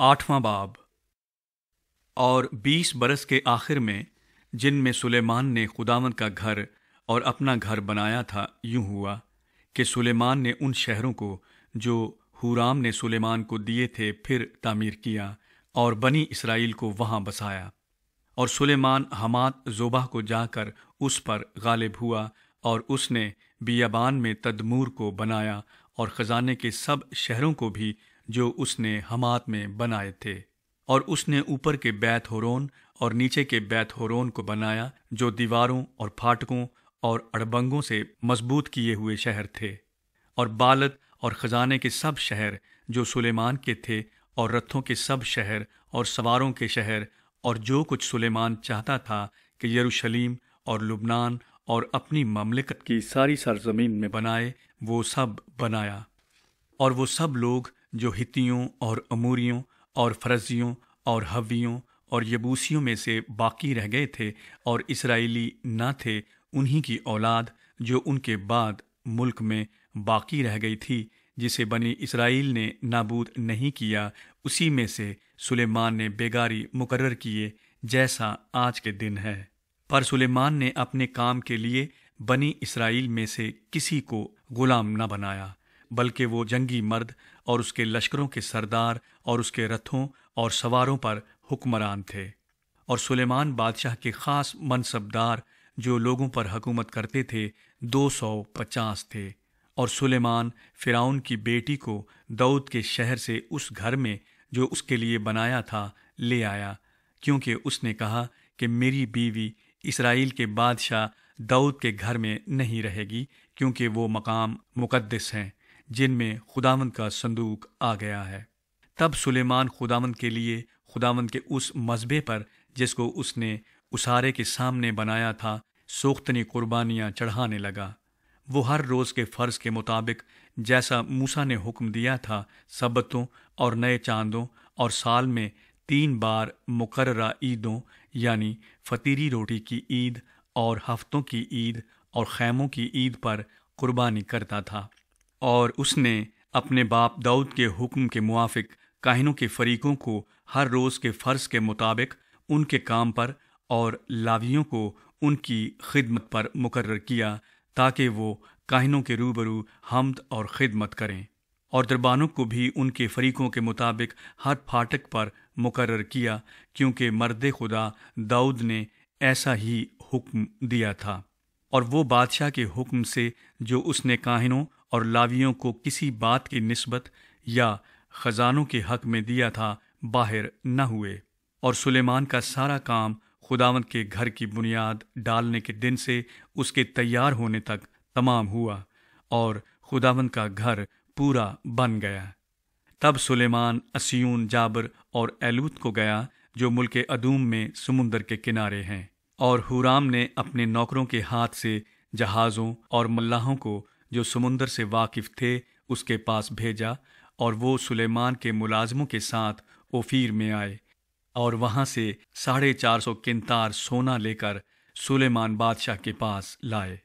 आठवां बाब और बीस बरस के आखिर में जिनमें सुलेमान ने खुदावन का घर और अपना घर बनाया था यूं हुआ कि सुलेमान ने उन शहरों को जो हुराम ने सुलेमान को दिए थे फिर तामीर किया और बनी इसराइल को वहां बसाया और सुलेमान हमात जोबा को जाकर उस पर गालिब हुआ और उसने बियाबान में तदमूर को बनाया और ख़जाने के सब शहरों को भी जो उसने हमात में बनाए थे और उसने ऊपर के बैत होरोन और नीचे के बैत होरोन को बनाया जो दीवारों और फाटकों और अड़बंगों से मजबूत किए हुए शहर थे और बालत और खजाने के सब शहर जो सुलेमान के थे और रथों के सब शहर और सवारों के शहर और जो कुछ सुलेमान चाहता था कि यरूशलीम और लुबनान और अपनी ममलिकत की सारी सरजमीन में बनाए वो सब बनाया और वो सब लोग जो हितियों और अमूरियों और फर्जियों और हवियों और यबूसियों में से बाकी रह गए थे और इसराइली ना थे उन्हीं की औलाद जो उनके बाद मुल्क में बाकी रह गई थी जिसे बनी इसराइल ने नाबूद नहीं किया उसी में से सुलेमान ने बेगारी मुकर किए जैसा आज के दिन है पर सुलेमान ने अपने काम के लिए बनी इसराइल में से किसी को गुलाम न बनाया बल्कि वो जंगी मर्द और उसके लश्करों के सरदार और उसके रथों और सवारों पर हुक्मरान थे और सुलेमान बादशाह के खास मनसबदार जो लोगों पर हकूमत करते थे 250 थे और सुलेमान फिराउन की बेटी को दाऊद के शहर से उस घर में जो उसके लिए बनाया था ले आया क्योंकि उसने कहा कि मेरी बीवी इसराइल के बादशाह दाऊद के घर में नहीं रहेगी क्योंकि वो मकाम मुकद्दस हैं जिनमें खुदावन का संदूक आ गया है तब सुलेमान खुदावन के लिए खुदावन के उस मजबे पर जिसको उसने उसारे के सामने बनाया था सोख्तनी कुर्बानियाँ चढ़ाने लगा वो हर रोज़ के फ़र्ज़ के मुताबिक जैसा मूसा ने हुक्म दिया था सबतों और नए चांदों और साल में तीन बार मुकर्रा ईदों यानी फतीरी रोटी की ईद और हफ्तों की ईद और खैमों की ईद पर कुर्बानी करता था और उसने अपने बाप दाऊद के हुक्म के मुआफिक काहिनों के फरीकों को हर रोज़ के फ़र्ज़ के मुताबिक उनके काम पर और लावियों को उनकी खिदमत पर मुकर्र किया ताकि वो काहिनों के रूबरू हमद और खिदमत करें और दरबानों को भी उनके फरीकों के मुताबिक हर फाटक पर मुकर्र किया क्योंकि मर्द खुदा दाऊद ने ऐसा ही हुक्म दिया था और वो बादशाह के हुक्म से जो उसने काहिनों और लावियों को किसी बात की नस्बत या खजानों के हक में दिया था बाहर न हुए और सुलेमान का सारा काम खुदावंत के घर की बुनियाद डालने के दिन से उसके तैयार होने तक तमाम हुआ और खुदावंत का घर पूरा बन गया तब सुलेमान असियून जाबर और एलूत को गया जो मुल्क अदूम में समुंदर के किनारे हैं और हुराम ने अपने नौकरों के हाथ से जहाज़ों और मल्लाहों को जो समुंदर से वाकिफ थे उसके पास भेजा और वो सुलेमान के मुलाजमों के साथ ओफीर में आए और वहां से साढ़े चार सौ किन्तार सोना लेकर सुलेमान बादशाह के पास लाए